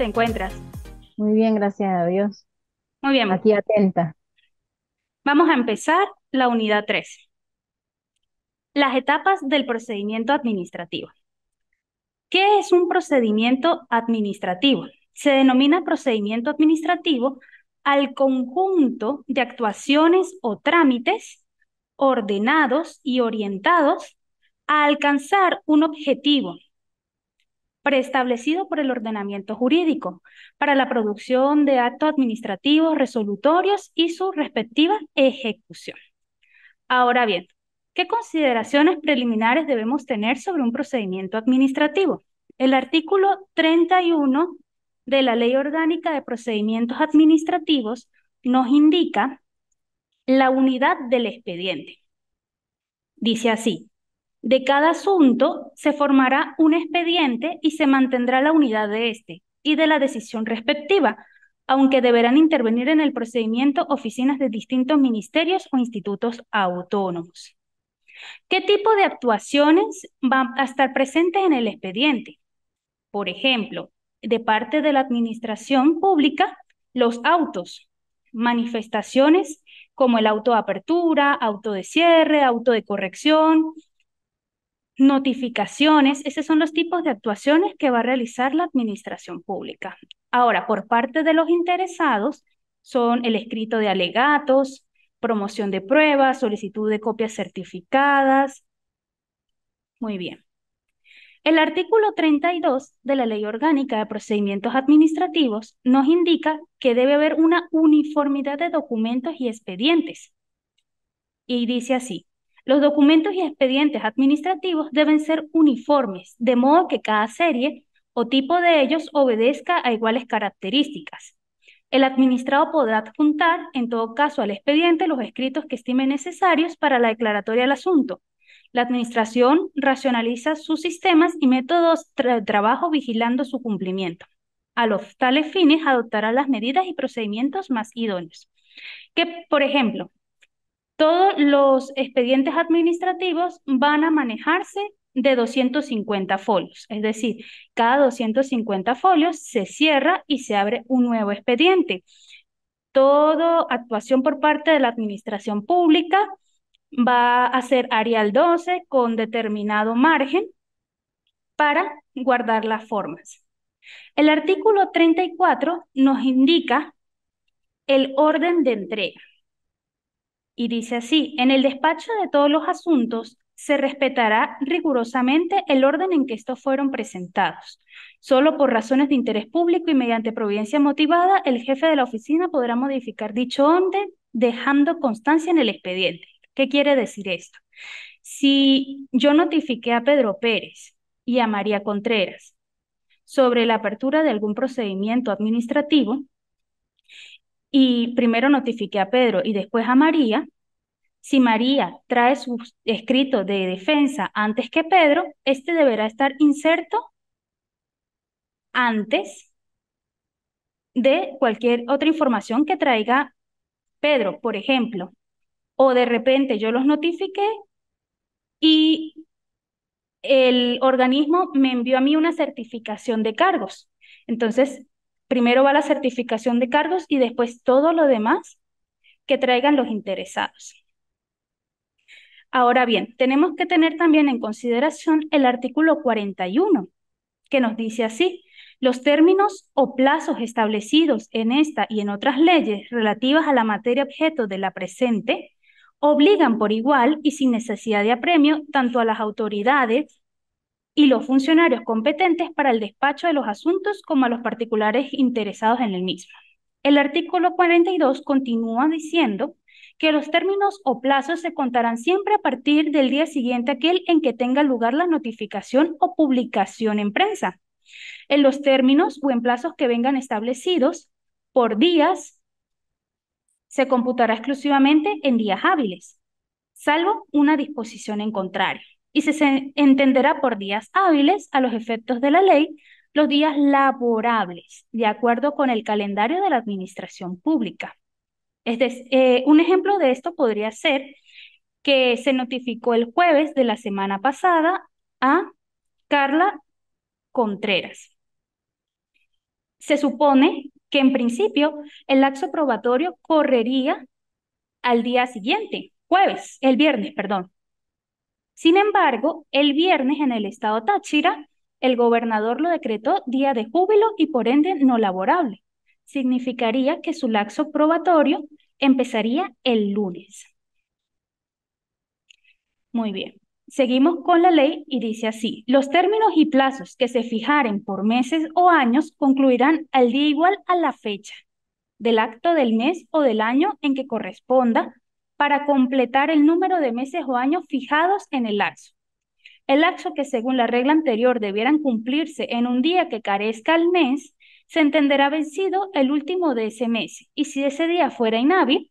te encuentras? Muy bien, gracias a Dios. Muy bien. Aquí atenta. Vamos a empezar la unidad 3. Las etapas del procedimiento administrativo. ¿Qué es un procedimiento administrativo? Se denomina procedimiento administrativo al conjunto de actuaciones o trámites ordenados y orientados a alcanzar un objetivo preestablecido por el ordenamiento jurídico para la producción de actos administrativos resolutorios y su respectiva ejecución. Ahora bien, ¿qué consideraciones preliminares debemos tener sobre un procedimiento administrativo? El artículo 31 de la Ley Orgánica de Procedimientos Administrativos nos indica la unidad del expediente. Dice así, de cada asunto se formará un expediente y se mantendrá la unidad de este y de la decisión respectiva, aunque deberán intervenir en el procedimiento oficinas de distintos ministerios o institutos autónomos. ¿Qué tipo de actuaciones van a estar presentes en el expediente? Por ejemplo, de parte de la administración pública, los autos, manifestaciones como el auto de apertura, auto de cierre, auto de corrección, notificaciones, esos son los tipos de actuaciones que va a realizar la administración pública. Ahora, por parte de los interesados, son el escrito de alegatos, promoción de pruebas, solicitud de copias certificadas. Muy bien. El artículo 32 de la Ley Orgánica de Procedimientos Administrativos nos indica que debe haber una uniformidad de documentos y expedientes. Y dice así, los documentos y expedientes administrativos deben ser uniformes, de modo que cada serie o tipo de ellos obedezca a iguales características. El administrado podrá adjuntar, en todo caso, al expediente los escritos que estime necesarios para la declaratoria del asunto. La Administración racionaliza sus sistemas y métodos de trabajo vigilando su cumplimiento. A los tales fines adoptará las medidas y procedimientos más idóneos. Que, por ejemplo, todos los expedientes administrativos van a manejarse de 250 folios, es decir, cada 250 folios se cierra y se abre un nuevo expediente. Toda actuación por parte de la administración pública va a ser Arial 12 con determinado margen para guardar las formas. El artículo 34 nos indica el orden de entrega. Y dice así, en el despacho de todos los asuntos se respetará rigurosamente el orden en que estos fueron presentados. Solo por razones de interés público y mediante providencia motivada, el jefe de la oficina podrá modificar dicho orden dejando constancia en el expediente. ¿Qué quiere decir esto? Si yo notifiqué a Pedro Pérez y a María Contreras sobre la apertura de algún procedimiento administrativo, y primero notifiqué a Pedro y después a María, si María trae su escrito de defensa antes que Pedro, este deberá estar inserto antes de cualquier otra información que traiga Pedro, por ejemplo. O de repente yo los notifiqué y el organismo me envió a mí una certificación de cargos. Entonces, primero va la certificación de cargos y después todo lo demás que traigan los interesados. Ahora bien, tenemos que tener también en consideración el artículo 41, que nos dice así, los términos o plazos establecidos en esta y en otras leyes relativas a la materia objeto de la presente obligan por igual y sin necesidad de apremio tanto a las autoridades y los funcionarios competentes para el despacho de los asuntos como a los particulares interesados en el mismo. El artículo 42 continúa diciendo que los términos o plazos se contarán siempre a partir del día siguiente aquel en que tenga lugar la notificación o publicación en prensa, en los términos o en plazos que vengan establecidos por días, se computará exclusivamente en días hábiles, salvo una disposición en contrario y se entenderá por días hábiles a los efectos de la ley los días laborables, de acuerdo con el calendario de la administración pública. Es eh, un ejemplo de esto podría ser que se notificó el jueves de la semana pasada a Carla Contreras. Se supone que en principio el laxo probatorio correría al día siguiente, jueves, el viernes, perdón, sin embargo, el viernes en el estado Táchira, el gobernador lo decretó día de júbilo y por ende no laborable. Significaría que su laxo probatorio empezaría el lunes. Muy bien. Seguimos con la ley y dice así, los términos y plazos que se fijaren por meses o años concluirán al día igual a la fecha del acto del mes o del año en que corresponda para completar el número de meses o años fijados en el laxo. El laxo que según la regla anterior debieran cumplirse en un día que carezca al mes, se entenderá vencido el último de ese mes y si ese día fuera inhábil,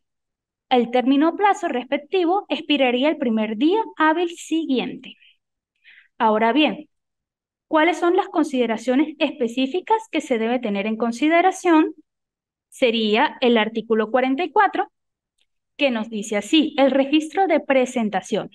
el término plazo respectivo expiraría el primer día hábil siguiente. Ahora bien, ¿cuáles son las consideraciones específicas que se debe tener en consideración? Sería el artículo 44, que nos dice así, el registro de presentación.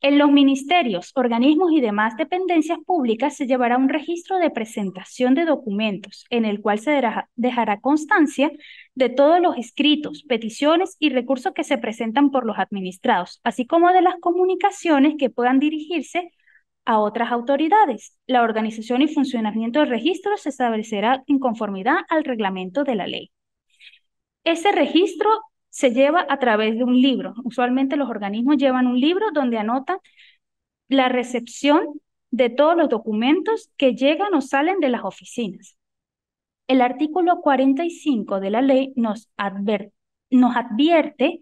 En los ministerios, organismos y demás dependencias públicas se llevará un registro de presentación de documentos en el cual se dejará constancia de todos los escritos, peticiones y recursos que se presentan por los administrados, así como de las comunicaciones que puedan dirigirse a otras autoridades. La organización y funcionamiento del registro se establecerá en conformidad al reglamento de la ley. Ese registro se lleva a través de un libro. Usualmente los organismos llevan un libro donde anotan la recepción de todos los documentos que llegan o salen de las oficinas. El artículo 45 de la ley nos, nos advierte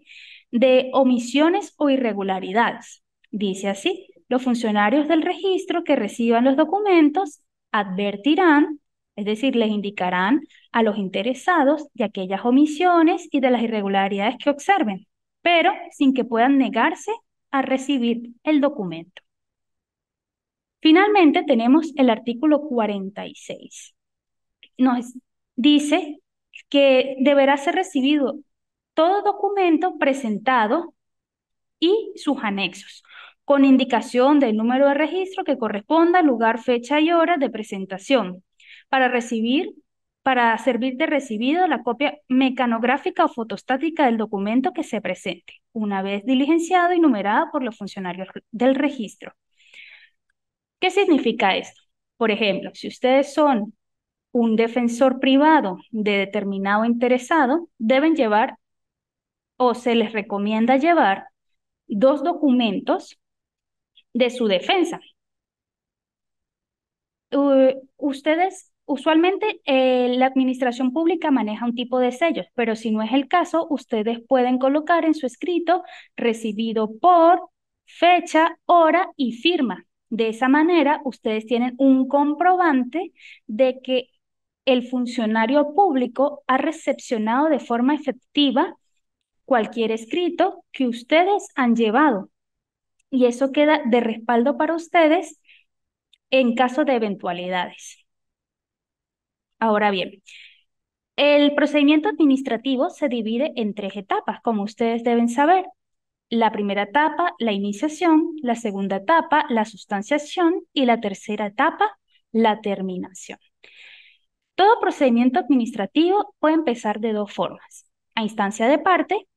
de omisiones o irregularidades. Dice así, los funcionarios del registro que reciban los documentos advertirán es decir, les indicarán a los interesados de aquellas omisiones y de las irregularidades que observen, pero sin que puedan negarse a recibir el documento. Finalmente tenemos el artículo 46. Nos dice que deberá ser recibido todo documento presentado y sus anexos, con indicación del número de registro que corresponda, lugar, fecha y hora de presentación, para recibir para servir de recibido la copia mecanográfica o fotostática del documento que se presente, una vez diligenciado y numerado por los funcionarios del registro. ¿Qué significa esto? Por ejemplo, si ustedes son un defensor privado de determinado interesado, deben llevar o se les recomienda llevar dos documentos de su defensa. ustedes Usualmente eh, la administración pública maneja un tipo de sellos, pero si no es el caso, ustedes pueden colocar en su escrito recibido por fecha, hora y firma. De esa manera, ustedes tienen un comprobante de que el funcionario público ha recepcionado de forma efectiva cualquier escrito que ustedes han llevado. Y eso queda de respaldo para ustedes en caso de eventualidades. Ahora bien, el procedimiento administrativo se divide en tres etapas, como ustedes deben saber. La primera etapa, la iniciación, la segunda etapa, la sustanciación y la tercera etapa, la terminación. Todo procedimiento administrativo puede empezar de dos formas, a instancia de parte,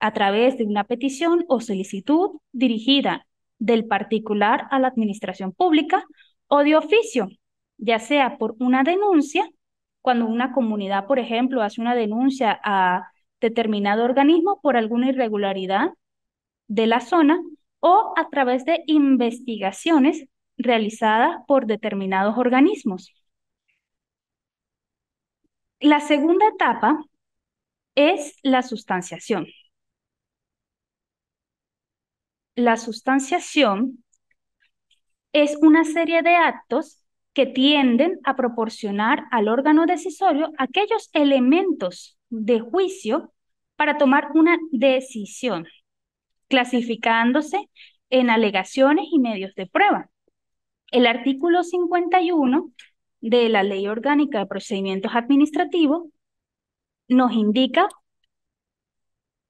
a través de una petición o solicitud dirigida del particular a la administración pública o de oficio, ya sea por una denuncia, cuando una comunidad, por ejemplo, hace una denuncia a determinado organismo por alguna irregularidad de la zona o a través de investigaciones realizadas por determinados organismos. La segunda etapa es la sustanciación. La sustanciación es una serie de actos que tienden a proporcionar al órgano decisorio aquellos elementos de juicio para tomar una decisión, clasificándose en alegaciones y medios de prueba. El artículo 51 de la Ley Orgánica de Procedimientos Administrativos nos indica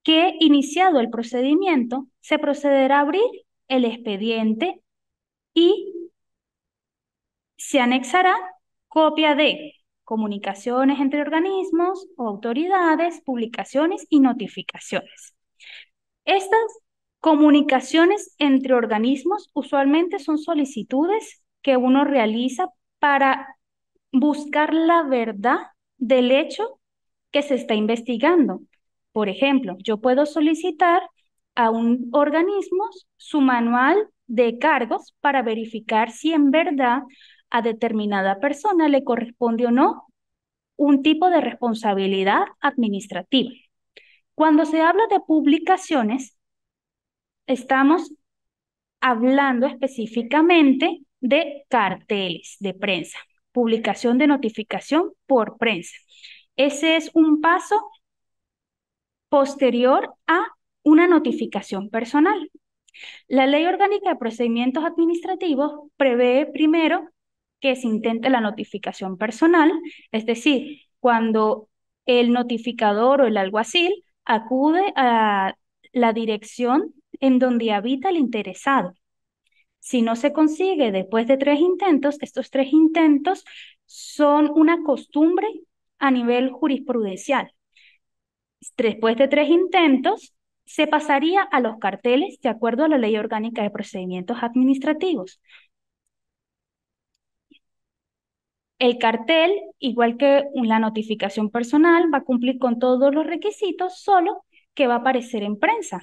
que iniciado el procedimiento, se procederá a abrir el expediente y se anexará copia de comunicaciones entre organismos o autoridades, publicaciones y notificaciones. Estas comunicaciones entre organismos usualmente son solicitudes que uno realiza para buscar la verdad del hecho que se está investigando. Por ejemplo, yo puedo solicitar a un organismo su manual de cargos para verificar si en verdad a determinada persona le corresponde o no un tipo de responsabilidad administrativa. Cuando se habla de publicaciones, estamos hablando específicamente de carteles de prensa, publicación de notificación por prensa. Ese es un paso posterior a una notificación personal. La Ley Orgánica de Procedimientos Administrativos prevé primero que se intente la notificación personal, es decir, cuando el notificador o el alguacil acude a la dirección en donde habita el interesado. Si no se consigue después de tres intentos, estos tres intentos son una costumbre a nivel jurisprudencial. Después de tres intentos, se pasaría a los carteles de acuerdo a la Ley Orgánica de Procedimientos Administrativos. El cartel, igual que la notificación personal, va a cumplir con todos los requisitos, solo que va a aparecer en prensa.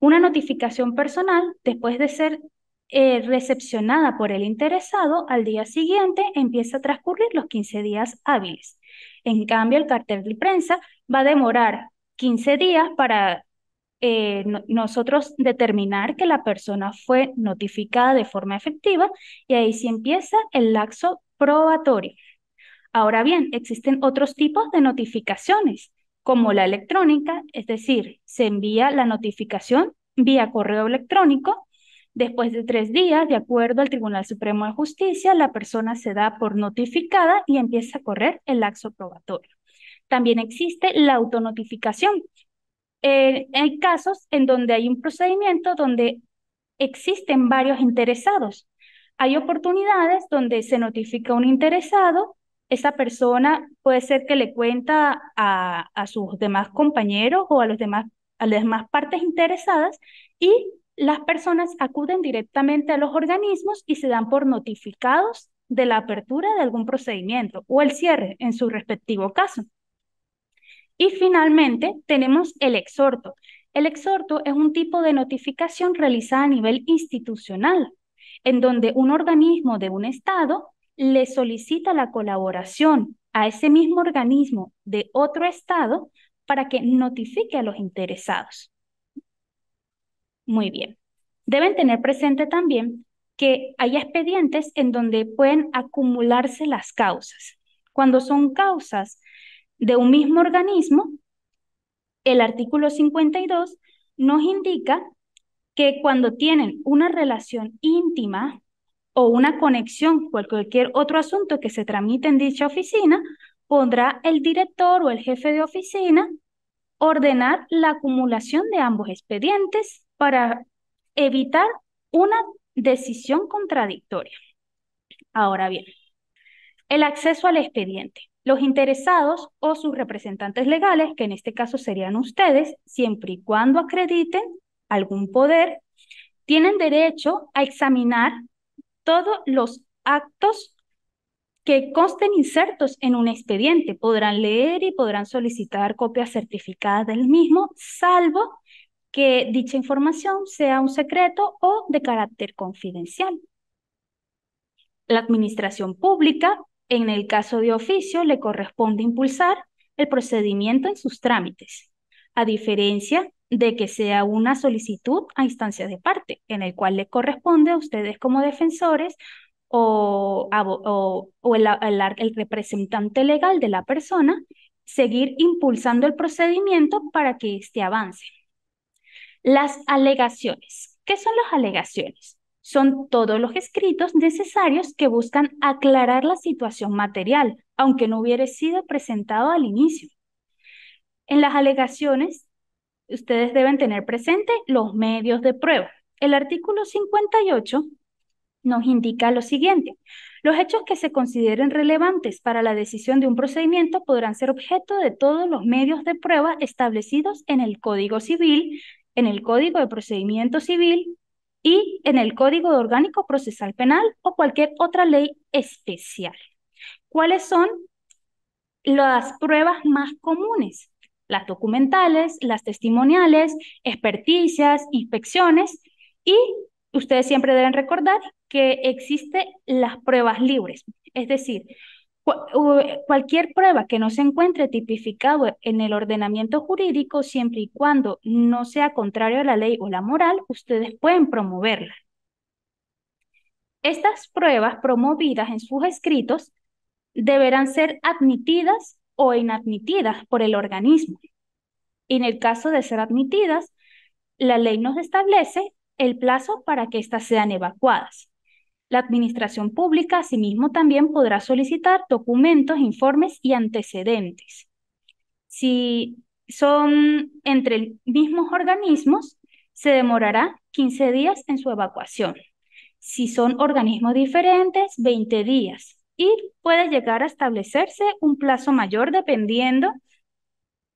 Una notificación personal, después de ser eh, recepcionada por el interesado, al día siguiente empieza a transcurrir los 15 días hábiles. En cambio, el cartel de prensa va a demorar 15 días para eh, nosotros determinar que la persona fue notificada de forma efectiva y ahí sí empieza el laxo probatorio. Ahora bien, existen otros tipos de notificaciones, como la electrónica, es decir, se envía la notificación vía correo electrónico. Después de tres días, de acuerdo al Tribunal Supremo de Justicia, la persona se da por notificada y empieza a correr el laxo probatorio. También existe la autonotificación. Eh, hay casos en donde hay un procedimiento donde existen varios interesados hay oportunidades donde se notifica un interesado, esa persona puede ser que le cuenta a, sus demás compañeros o los demás, a las demás partes interesadas y las personas acuden directamente a los organismos y se dan por notificados de la apertura de algún procedimiento o el cierre en su respectivo caso. Y finalmente tenemos el exhorto. El exhorto es un tipo de notificación realizada a nivel institucional en donde un organismo de un Estado le solicita la colaboración a ese mismo organismo de otro Estado para que notifique a los interesados. Muy bien. Deben tener presente también que hay expedientes en donde pueden acumularse las causas. Cuando son causas de un mismo organismo, el artículo 52 nos indica que cuando tienen una relación íntima o una conexión con cualquier otro asunto que se tramite en dicha oficina, pondrá el director o el jefe de oficina ordenar la acumulación de ambos expedientes para evitar una decisión contradictoria. Ahora bien, el acceso al expediente. Los interesados o sus representantes legales, que en este caso serían ustedes, siempre y cuando acrediten algún poder, tienen derecho a examinar todos los actos que consten insertos en un expediente. Podrán leer y podrán solicitar copias certificadas del mismo, salvo que dicha información sea un secreto o de carácter confidencial. La administración pública, en el caso de oficio, le corresponde impulsar el procedimiento en sus trámites, a diferencia de que sea una solicitud a instancia de parte, en el cual le corresponde a ustedes como defensores o, o, el, representante legal de la persona seguir impulsando el procedimiento para que éste avance. Las alegaciones. ¿Qué son las alegaciones? Son todos los escritos necesarios que buscan aclarar la situación material, aunque no hubiera sido presentado al inicio. En las alegaciones ustedes deben tener presente los medios de prueba. El artículo 58 nos indica lo siguiente. Los hechos que se consideren relevantes para la decisión de un procedimiento podrán ser objeto de todos los medios de prueba establecidos en el Código Civil, en el Código de Procedimiento Civil y en el Código Orgánico Procesal Penal o cualquier otra ley especial. ¿Cuáles son las pruebas más comunes? las documentales, las testimoniales, experticias, inspecciones y ustedes siempre deben recordar que existen las pruebas libres, es decir, cualquier prueba que no se encuentre tipificada en el ordenamiento jurídico, siempre y cuando no sea contrario a la ley o la moral, ustedes pueden promoverla. Estas pruebas promovidas en sus escritos deberán ser admitidas o inadmitidas por el organismo. en el caso de ser admitidas, la ley nos establece el plazo para que éstas sean evacuadas. La administración pública asimismo también podrá solicitar documentos, informes y antecedentes. Si son entre mismos organismos, se demorará 15 días en su evacuación. Si son organismos diferentes, 20 días y puede llegar a establecerse un plazo mayor dependiendo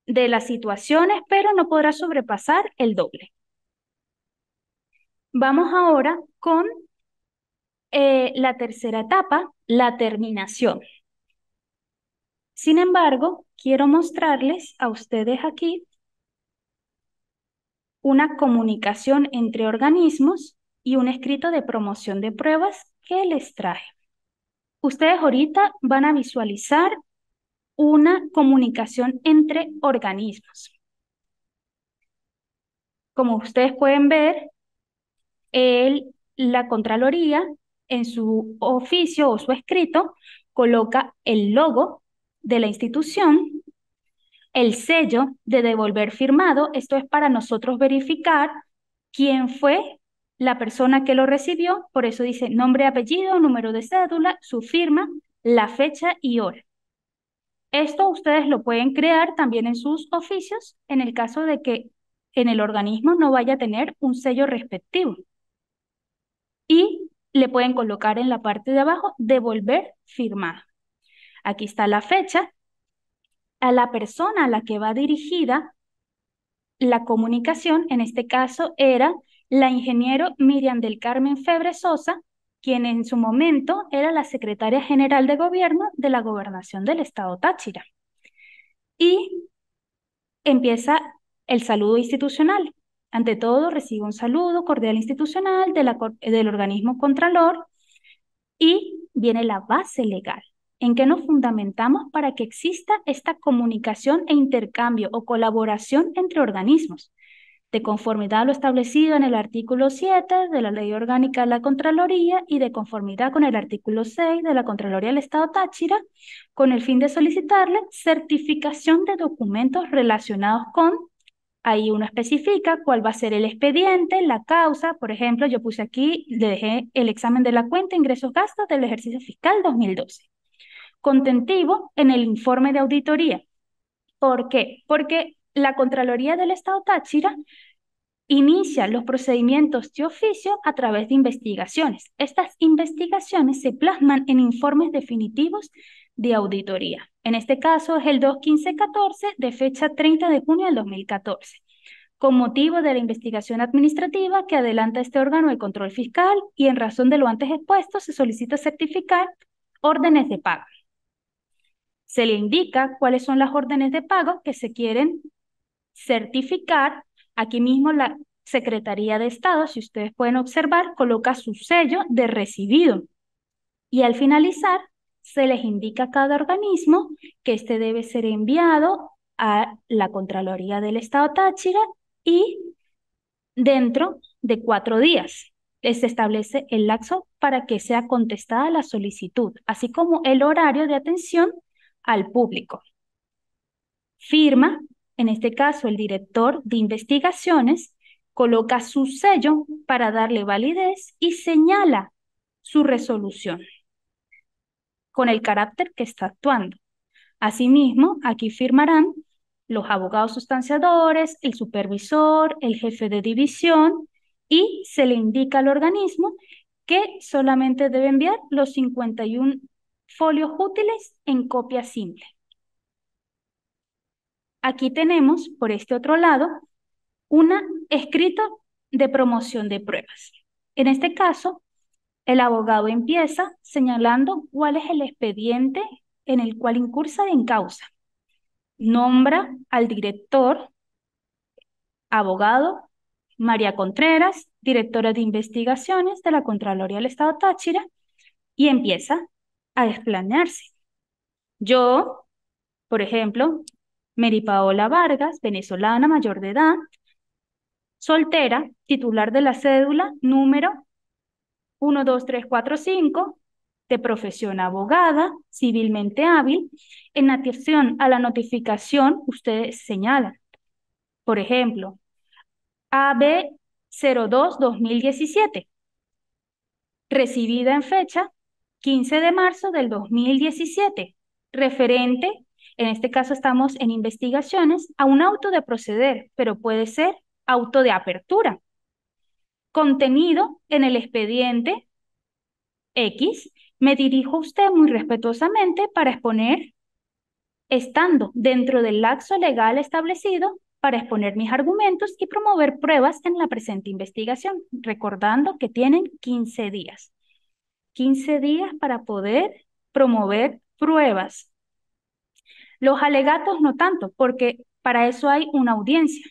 de las situaciones, pero no podrá sobrepasar el doble. Vamos ahora con eh, la tercera etapa, la terminación. Sin embargo, quiero mostrarles a ustedes aquí una comunicación entre organismos y un escrito de promoción de pruebas que les traje. Ustedes ahorita van a visualizar una comunicación entre organismos. Como ustedes pueden ver, el, la Contraloría en su oficio o su escrito coloca el logo de la institución, el sello de devolver firmado, esto es para nosotros verificar quién fue la persona que lo recibió, por eso dice nombre, apellido, número de cédula, su firma, la fecha y hora. Esto ustedes lo pueden crear también en sus oficios en el caso de que en el organismo no vaya a tener un sello respectivo. Y le pueden colocar en la parte de abajo devolver firmada. Aquí está la fecha. A la persona a la que va dirigida la comunicación, en este caso era la ingeniero Miriam del Carmen Febre Sosa, quien en su momento era la secretaria general de gobierno de la gobernación del estado Táchira. Y empieza el saludo institucional. Ante todo, recibe un saludo cordial institucional del organismo contralor y viene la base legal. ¿En que nos fundamentamos para que exista esta comunicación e intercambio o colaboración entre organismos? de conformidad a lo establecido en el artículo 7 de la Ley Orgánica de la Contraloría y de conformidad con el artículo 6 de la Contraloría del Estado Táchira, con el fin de solicitarle certificación de documentos relacionados con, ahí uno especifica cuál va a ser el expediente, la causa, por ejemplo, yo puse aquí, le dejé el examen de la cuenta ingresos-gastos del ejercicio fiscal 2012, contentivo en el informe de auditoría. ¿Por qué? Porque la Contraloría del Estado Táchira inicia los procedimientos de oficio a través de investigaciones. Estas investigaciones se plasman en informes definitivos de auditoría. En este caso es el 21514 de fecha 30 de junio del 2014, con motivo de la investigación administrativa que adelanta este órgano de control fiscal y en razón de lo antes expuesto se solicita certificar órdenes de pago. Se le indica cuáles son las órdenes de pago que se quieren certificar, aquí mismo la Secretaría de Estado, si ustedes pueden observar, coloca su sello de recibido. Y al finalizar, se les indica a cada organismo que este debe ser enviado a la Contraloría del Estado Táchira y dentro de cuatro días se establece el laxo para que sea contestada la solicitud, así como el horario de atención al público. Firma en este caso el director de investigaciones, coloca su sello para darle validez y señala su resolución con el carácter que está actuando. Asimismo, aquí firmarán los abogados sustanciadores, el supervisor, el jefe de división y se le indica al organismo que solamente debe enviar los 51 folios útiles en copia simple. Aquí tenemos, por este otro lado, una escrita de promoción de pruebas. En este caso, el abogado empieza señalando cuál es el expediente en el cual incursa en causa. Nombra al director, abogado María Contreras, directora de investigaciones de la Contraloría del Estado Táchira, y empieza a desplanearse. Yo, por ejemplo, Mary Paola Vargas, venezolana mayor de edad, soltera, titular de la cédula número 12345, de profesión abogada, civilmente hábil, en atención a la notificación ustedes señalan. Por ejemplo, AB 02-2017, recibida en fecha 15 de marzo del 2017, referente en este caso estamos en investigaciones, a un auto de proceder, pero puede ser auto de apertura, contenido en el expediente X, me dirijo a usted muy respetuosamente para exponer, estando dentro del laxo legal establecido, para exponer mis argumentos y promover pruebas en la presente investigación, recordando que tienen 15 días. 15 días para poder promover pruebas los alegatos no tanto, porque para eso hay una audiencia.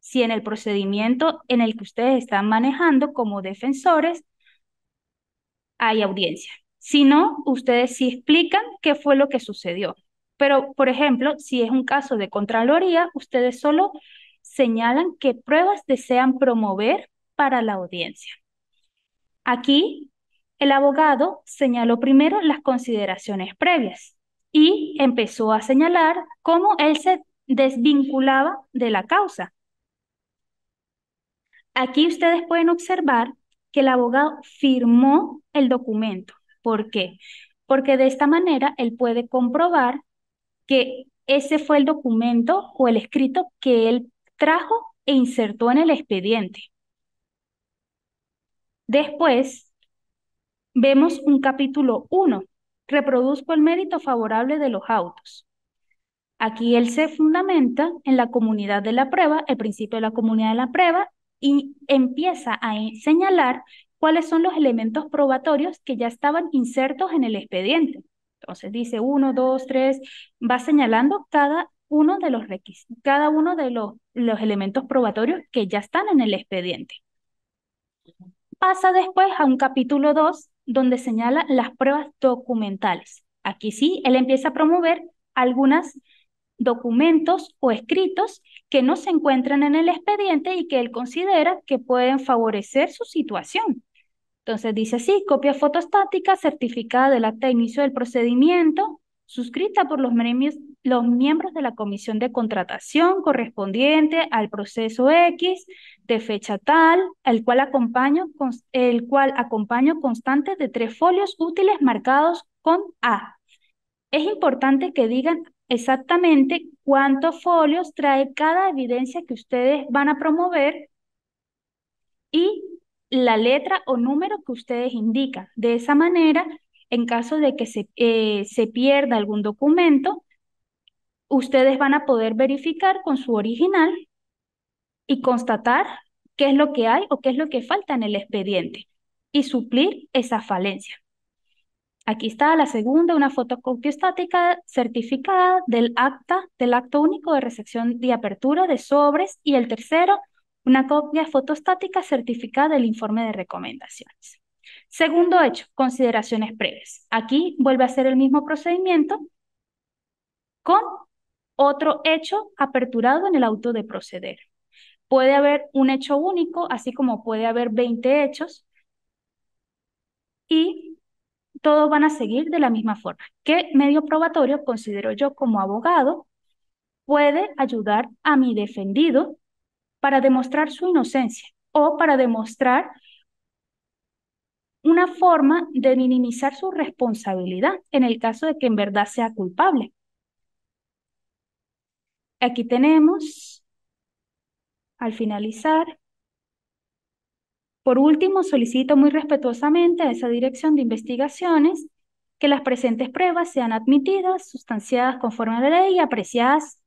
Si en el procedimiento en el que ustedes están manejando como defensores hay audiencia. Si no, ustedes sí explican qué fue lo que sucedió. Pero, por ejemplo, si es un caso de Contraloría, ustedes solo señalan qué pruebas desean promover para la audiencia. Aquí, el abogado señaló primero las consideraciones previas, y empezó a señalar cómo él se desvinculaba de la causa. Aquí ustedes pueden observar que el abogado firmó el documento. ¿Por qué? Porque de esta manera él puede comprobar que ese fue el documento o el escrito que él trajo e insertó en el expediente. Después, vemos un capítulo 1 reproduzco el mérito favorable de los autos. Aquí él se fundamenta en la comunidad de la prueba, el principio de la comunidad de la prueba, y empieza a señalar cuáles son los elementos probatorios que ya estaban insertos en el expediente. Entonces dice uno, dos, tres, va señalando cada uno de los requisitos, cada uno de los, los elementos probatorios que ya están en el expediente. Pasa después a un capítulo 2 donde señala las pruebas documentales. Aquí sí, él empieza a promover algunos documentos o escritos que no se encuentran en el expediente y que él considera que pueden favorecer su situación. Entonces dice así, copia fotostática certificada del acta de inicio del procedimiento, suscrita por los, los miembros de la comisión de contratación correspondiente al proceso X de fecha tal, el cual acompaño, el cual acompaño constante de tres folios útiles marcados con A. Es importante que digan exactamente cuántos folios trae cada evidencia que ustedes van a promover y la letra o número que ustedes indican. De esa manera, en caso de que eh, se, pierda algún documento, ustedes van a poder verificar con su original y constatar qué es lo que hay o qué es lo que falta en el expediente y suplir esa falencia. Aquí está la segunda, una fotocopia estática certificada del acta, del acto único de recepción de apertura de sobres. Y el tercero, una copia fotostática certificada del informe de recomendaciones. Segundo hecho, consideraciones previas. Aquí vuelve a ser el mismo procedimiento con otro hecho aperturado en el auto de proceder. Puede haber un hecho único, así como puede haber 20 hechos, y todos van a seguir de la misma forma. ¿Qué medio probatorio considero yo como abogado puede ayudar a mi defendido para demostrar su inocencia o para demostrar una forma de minimizar su responsabilidad en el caso de que en verdad sea culpable. Aquí tenemos, al finalizar, por último, solicito muy respetuosamente a esa dirección de investigaciones que las presentes pruebas sean admitidas, sustanciadas conforme a la ley y apreciadas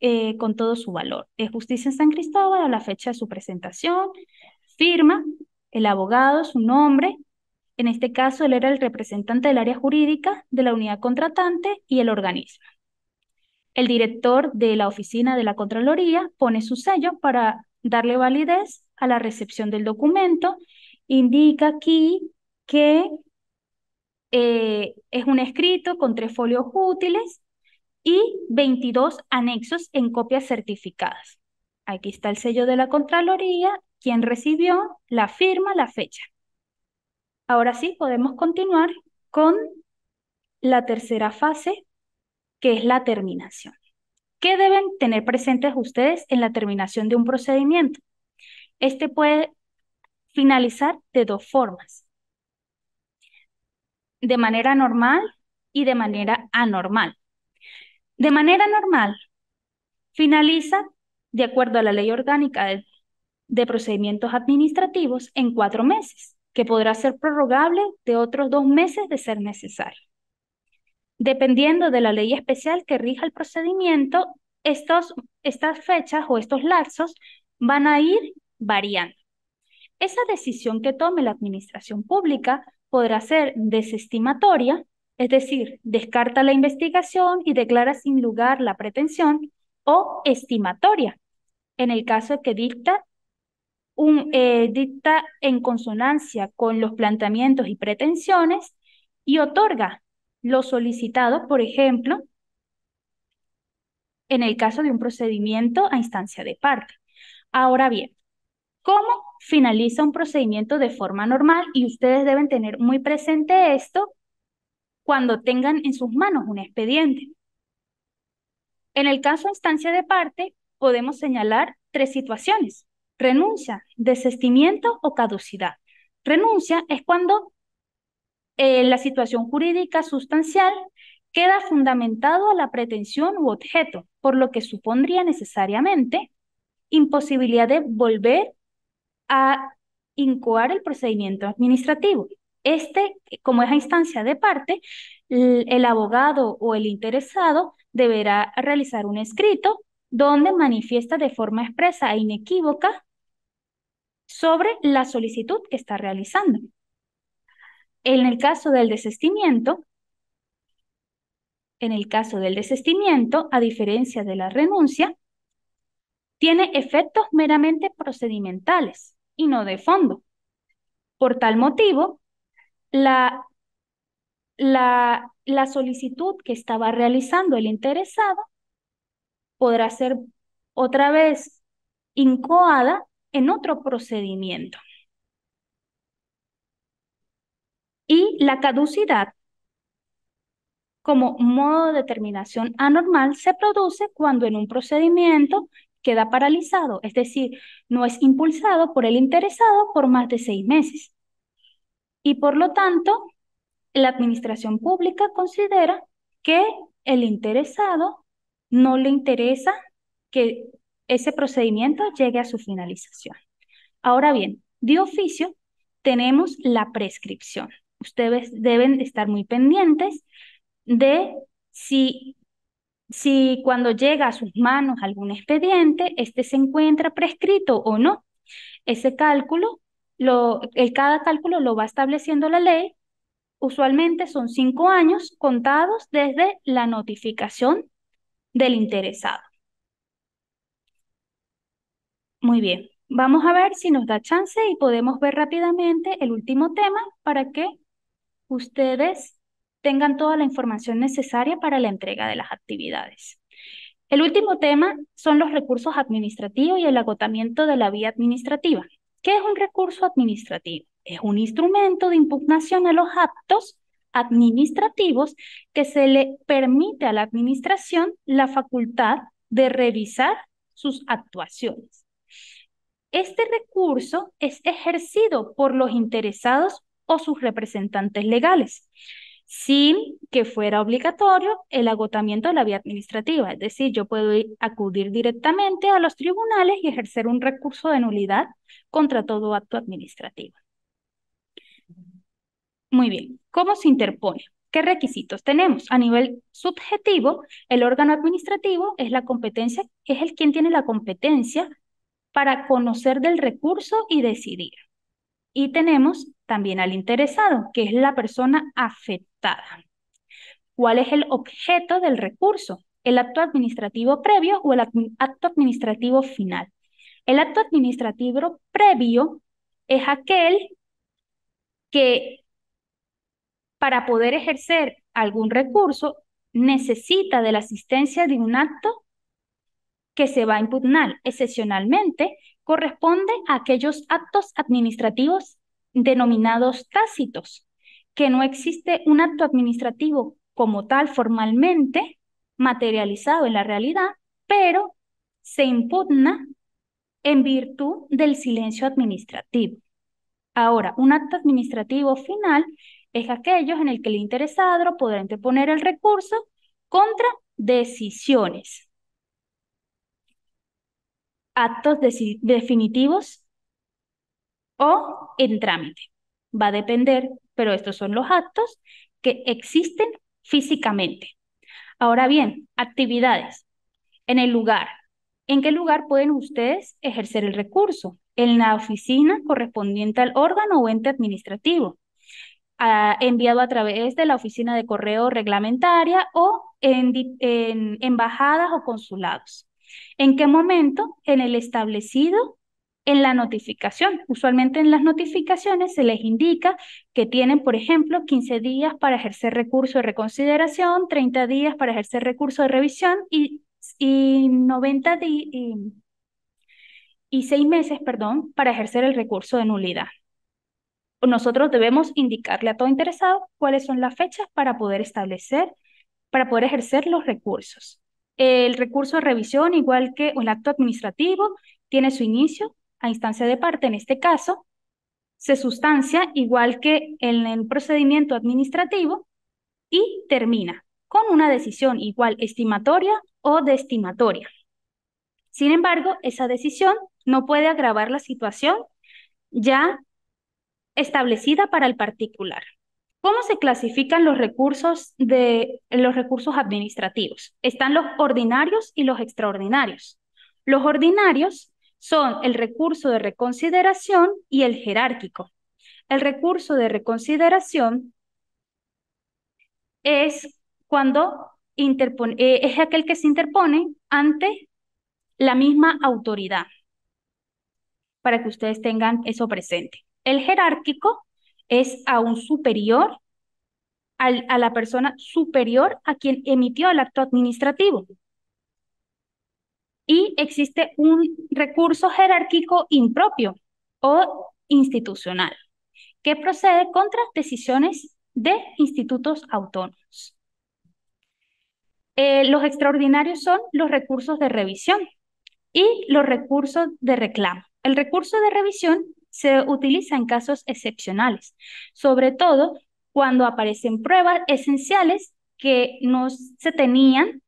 eh, con todo su valor. Es justicia en San Cristóbal a la fecha de su presentación, firma el abogado su nombre, en este caso él era el representante del área jurídica de la unidad contratante y el organismo. El director de la oficina de la Contraloría pone su sello para darle validez a la recepción del documento. Indica aquí que eh, es un escrito con tres folios útiles y 22 anexos en copias certificadas. Aquí está el sello de la Contraloría, quien recibió, la firma, la fecha. Ahora sí, podemos continuar con la tercera fase, que es la terminación. ¿Qué deben tener presentes ustedes en la terminación de un procedimiento? Este puede finalizar de dos formas, de manera normal y de manera anormal. De manera normal, finaliza de acuerdo a la ley orgánica de, procedimientos administrativos, en cuatro meses, que podrá ser prorrogable de otros dos meses de ser necesario. Dependiendo de la ley especial que rija el procedimiento, estas fechas o estos lazos van a ir variando. Esa decisión que tome la administración pública podrá ser desestimatoria, es decir, descarta la investigación y declara sin lugar la pretensión, o estimatoria, en el caso que dicta, un, eh, dicta en consonancia con los planteamientos y pretensiones y otorga lo solicitado, por ejemplo, en el caso de un procedimiento a instancia de parte. Ahora bien, ¿cómo finaliza un procedimiento de forma normal? Y ustedes deben tener muy presente esto cuando tengan en sus manos un expediente. En el caso de instancia de parte, podemos señalar tres situaciones. Renuncia, desestimiento o caducidad. Renuncia es cuando eh, la situación jurídica sustancial queda fundamentado a la pretensión u objeto, por lo que supondría necesariamente imposibilidad de volver a incoar el procedimiento administrativo. Este, como es a instancia de parte, el abogado o el interesado deberá realizar un escrito donde manifiesta de forma expresa e inequívoca sobre la solicitud que está realizando. En el caso del desistimiento, en el caso del desistimiento, a diferencia de la renuncia, tiene efectos meramente procedimentales y no de fondo. Por tal motivo, la, la, la solicitud que estaba realizando el interesado podrá ser otra vez incoada en otro procedimiento. Y la caducidad como modo de determinación anormal se produce cuando en un procedimiento queda paralizado, es decir, no es impulsado por el interesado por más de seis meses. Y por lo tanto, la administración pública considera que el interesado no le interesa que ese procedimiento llegue a su finalización. Ahora bien, de oficio tenemos la prescripción. Ustedes deben estar muy pendientes de si, si cuando llega a sus manos algún expediente, este se encuentra prescrito o no. Ese cálculo, cada cálculo lo va estableciendo la ley. Usualmente son cinco años contados desde la notificación del interesado. Muy bien, vamos a ver si nos da chance y podemos ver rápidamente el último tema para que ustedes tengan toda la información necesaria para la entrega de las actividades. El último tema son los recursos administrativos y el agotamiento de la vía administrativa. ¿Qué es un recurso administrativo? Es un instrumento de impugnación a los actos administrativos que se le permite a la administración la facultad de revisar sus actuaciones. Este recurso es ejercido por los interesados o sus representantes legales, sin que fuera obligatorio el agotamiento de la vía administrativa. Es decir, yo puedo acudir directamente a los tribunales y ejercer un recurso de nulidad contra todo acto administrativo. Muy bien. ¿Cómo se interpone? ¿Qué requisitos tenemos? A nivel subjetivo, el órgano administrativo es la competencia, es el quien tiene la competencia para conocer del recurso y decidir. Y tenemos también al interesado, que es la persona afectada. ¿Cuál es el objeto del recurso? ¿El acto administrativo previo o el acto administrativo final? El acto administrativo previo es aquel que para poder ejercer algún recurso, necesita de la asistencia de un acto que se va a impugnar excepcionalmente, corresponde a aquellos actos administrativos denominados tácitos, que no existe un acto administrativo como tal formalmente materializado en la realidad, pero se impugna en virtud del silencio administrativo. Ahora, un acto administrativo final es aquellos en el que el interesado podrá interponer el recurso contra decisiones, actos definitivos o en trámite. Va a depender, pero estos son los actos que existen físicamente. Ahora bien, actividades. En el lugar. ¿En qué lugar pueden ustedes ejercer el recurso? En la oficina correspondiente al órgano o ente administrativo Ah, enviado a través de la oficina de correo reglamentaria o en, embajadas o consulados. ¿En qué momento? En el establecido en la notificación. Usualmente en las notificaciones se les indica que tienen, por ejemplo, 15 días para ejercer recurso de reconsideración, 30 días para ejercer recurso de revisión y, 90 y, y 6 meses, perdón, para ejercer el recurso de nulidad nosotros debemos indicarle a todo interesado cuáles son las fechas para poder establecer, para poder ejercer los recursos. El recurso de revisión, igual que el acto administrativo, tiene su inicio a instancia de parte, en este caso, se sustancia igual que en el procedimiento administrativo y termina con una decisión igual estimatoria o destimatoria. Sin embargo, esa decisión no puede agravar la situación ya establecida para el particular. ¿Cómo se clasifican los recursos, de, los recursos administrativos? Están los ordinarios y los extraordinarios. Los ordinarios son el recurso de reconsideración y el jerárquico. El recurso de reconsideración es cuando eh, es aquel que se interpone ante la misma autoridad, para que ustedes tengan eso presente. El jerárquico es a un superior a la persona superior a quien emitió el acto administrativo. Y existe un recurso jerárquico impropio o institucional que procede contra decisiones de institutos autónomos. Eh, los extraordinarios son los recursos de revisión y los recursos de reclamo. El recurso de revisión se utiliza en casos excepcionales, sobre todo cuando aparecen pruebas esenciales que no se tenían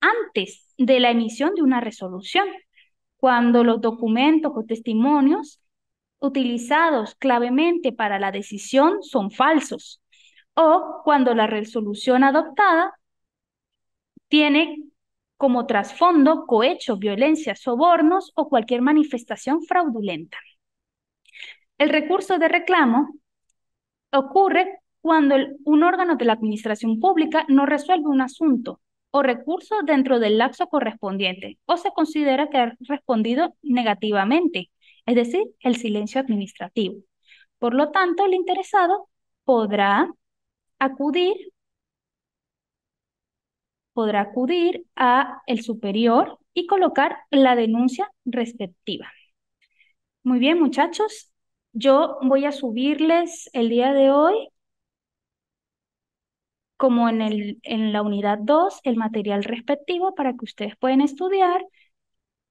antes de la emisión de una resolución, cuando los documentos o testimonios utilizados clavemente para la decisión son falsos o cuando la resolución adoptada tiene como trasfondo cohechos, violencia, sobornos o cualquier manifestación fraudulenta. El recurso de reclamo ocurre cuando un órgano de la administración pública no resuelve un asunto o recurso dentro del lapso correspondiente o se considera que ha respondido negativamente, es decir, el silencio administrativo. Por lo tanto, el interesado podrá acudir podrá acudir a el superior y colocar la denuncia respectiva. Muy bien, muchachos, yo voy a subirles el día de hoy, como en, el, en la unidad 2, el material respectivo para que ustedes puedan estudiar.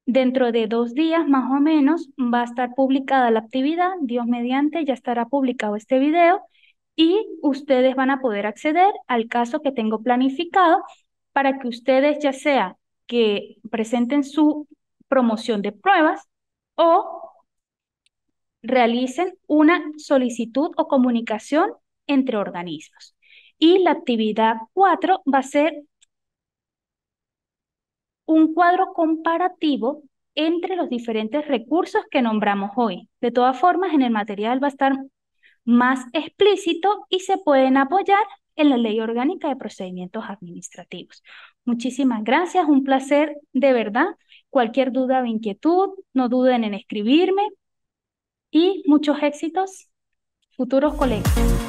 Dentro de dos días más o menos va a estar publicada la actividad, Dios mediante, ya estará publicado este video y ustedes van a poder acceder al caso que tengo planificado para que ustedes ya sea que presenten su promoción de pruebas o realicen una solicitud o comunicación entre organismos. Y la actividad 4 va a ser un cuadro comparativo entre los diferentes recursos que nombramos hoy. De todas formas, en el material va a estar más explícito y se pueden apoyar en la Ley Orgánica de Procedimientos Administrativos. Muchísimas gracias, un placer de verdad. Cualquier duda o inquietud, no duden en escribirme y muchos éxitos, futuros colegas.